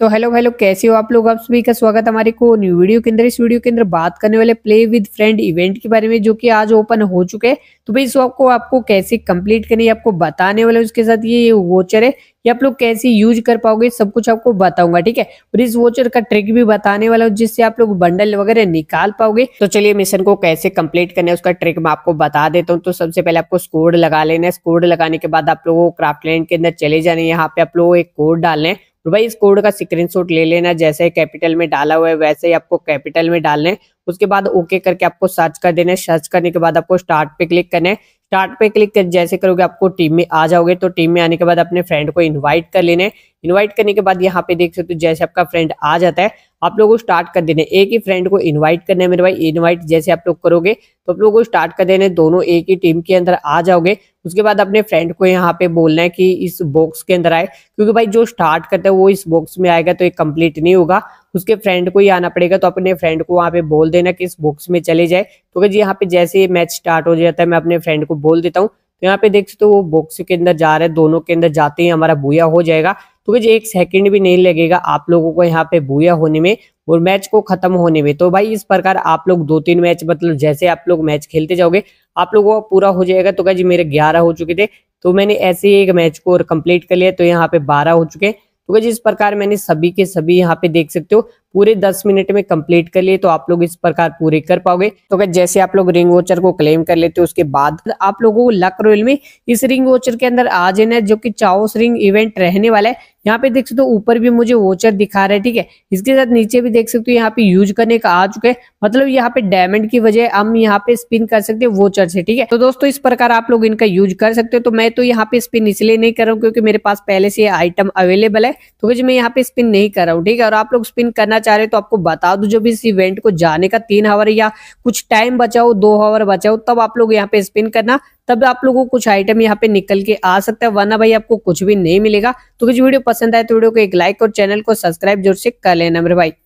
तो hello hello कैसे हो आप लोग आप सभी का स्वागत हमारे को न्यू वीडियो के अंदर इस वीडियो के अंदर बात करने वाले प्ले विद फ्रेंड इवेंट के बारे में जो कि आज ओपन हो चुके हैं तो भाई इसको आपको आपको कैसे कंप्लीट करनी है आपको बताने वाले उसके साथ ये वोचर है ये आप लोग कैसे यूज कर पाओगे सब कुछ आपको बताऊंगा ठीक है और इस वोचर का ट्रिक भी बताने वाला हूँ जिससे आप लोग बंडल वगैरह निकाल पाओगे तो चलिए मिशन को कैसे कंप्लीट करना है उसका ट्रिक मैं आपको बता देता हूँ तो सबसे पहले आपको स्कोर लगा लेना है स्कोर लगाने के बाद आप लोगों को क्राफ्ट लैंड के अंदर चले जाने यहाँ पे आप लोग एक कोड डालना है तो भाई इस कोड का स्क्रीनशॉट ले लेना जैसे कैपिटल में डाला हुआ है वैसे ही आपको कैपिटल में डालना है उसके बाद ओके करके आपको सर्च कर देना है सर्च करने के बाद आपको स्टार्ट पे क्लिक करना है स्टार्ट पे क्लिक कर जैसे करोगे आपको टीम में आ जाओगे तो टीम में आने के बाद अपने फ्रेंड को इनवाइट कर लेने इनवाइट करने के बाद यहाँ पे देख सकते हो जैसे आपका फ्रेंड आ जाता है आप लोगों को स्टार्ट कर देने एक ही फ्रेंड को इनवाइट करना है मेरे भाई इनवाइट जैसे आप लोग करोगे तो आप लोगों को स्टार्ट कर देने दोनों एक ही टीम के अंदर आ जाओगे उसके बाद अपने फ्रेंड को यहाँ पे बोलना है कि इस बॉक्स के अंदर आए क्योंकि भाई जो स्टार्ट करता है वो इस बॉक्स में आएगा तो ये कंप्लीट नहीं होगा उसके फ्रेंड को ही आना पड़ेगा तो अपने फ्रेंड को वहाँ पे बोल देना कि इस बॉक्स में चले जाए तो क्या जी यहाँ पे जैसे ये मैच स्टार्ट हो जाता है मैं अपने फ्रेंड को बोल देता हूँ तो यहाँ पे देख सकते हो वो बॉक्स के अंदर जा रहा है दोनों के अंदर जाते ही हमारा बुया हो जाएगा तो जी एक सेकंड भी नहीं लगेगा आप लोगों को यहाँ पे बुया होने में और मैच को खत्म होने में तो भाई इस प्रकार आप लोग दो तीन मैच मतलब जैसे आप लोग मैच खेलते जाओगे आप लोगों का पूरा हो जाएगा तो क्या जी मेरे ग्यारह हो चुके थे तो मैंने ऐसे ही एक मैच को और कंप्लीट कर लिया तो यहाँ पे बारह हो चुके हैं तो जिस प्रकार मैंने सभी के सभी यहाँ पे देख सकते हो पूरे दस मिनट में कंप्लीट कर लिए तो आप लोग इस प्रकार पूरे कर पाओगे तो अगर जैसे आप लोग रिंग वॉचर को क्लेम कर लेते हो उसके बाद आप लोगों को लक रोयल में इस रिंग वॉचर के अंदर आ जाना है जो कि चाओस रिंग इवेंट रहने वाला है यहाँ पे देख सकते हो ऊपर भी मुझे वोचर दिखा रहा है ठीक है इसके साथ नीचे भी देख सकते हो यहाँ पे यूज करने का आ चुका है मतलब यहाँ पे डायमंड की वजह हम यहाँ पे स्पिन कर सकते हैं वोचर से ठीक है तो दोस्तों इस प्रकार आप लोग इनका यूज कर सकते हो तो मैं तो यहाँ पे स्पिन इसलिए नहीं कर रहा हूँ क्योंकि मेरे पास पहले से आइटम अवेलेबल है तो मैं यहाँ पे स्पिन नहीं कर रहा हूँ ठीक है और आप लोग स्पिन करना चाह रहे तो आपको बता दू जब इस इवेंट को जाने का तीन हावर या कुछ टाइम बचाओ दो हावर बचाओ तब आप लोग यहाँ पे स्पिन करना तब आप लोगों को कुछ आइटम यहाँ पे निकल के आ सकता है वरना भाई आपको कुछ भी नहीं मिलेगा तो कुछ वीडियो पसंद आए तो वीडियो को एक लाइक और चैनल को सब्सक्राइब जरूर से कर लेना मेरे भाई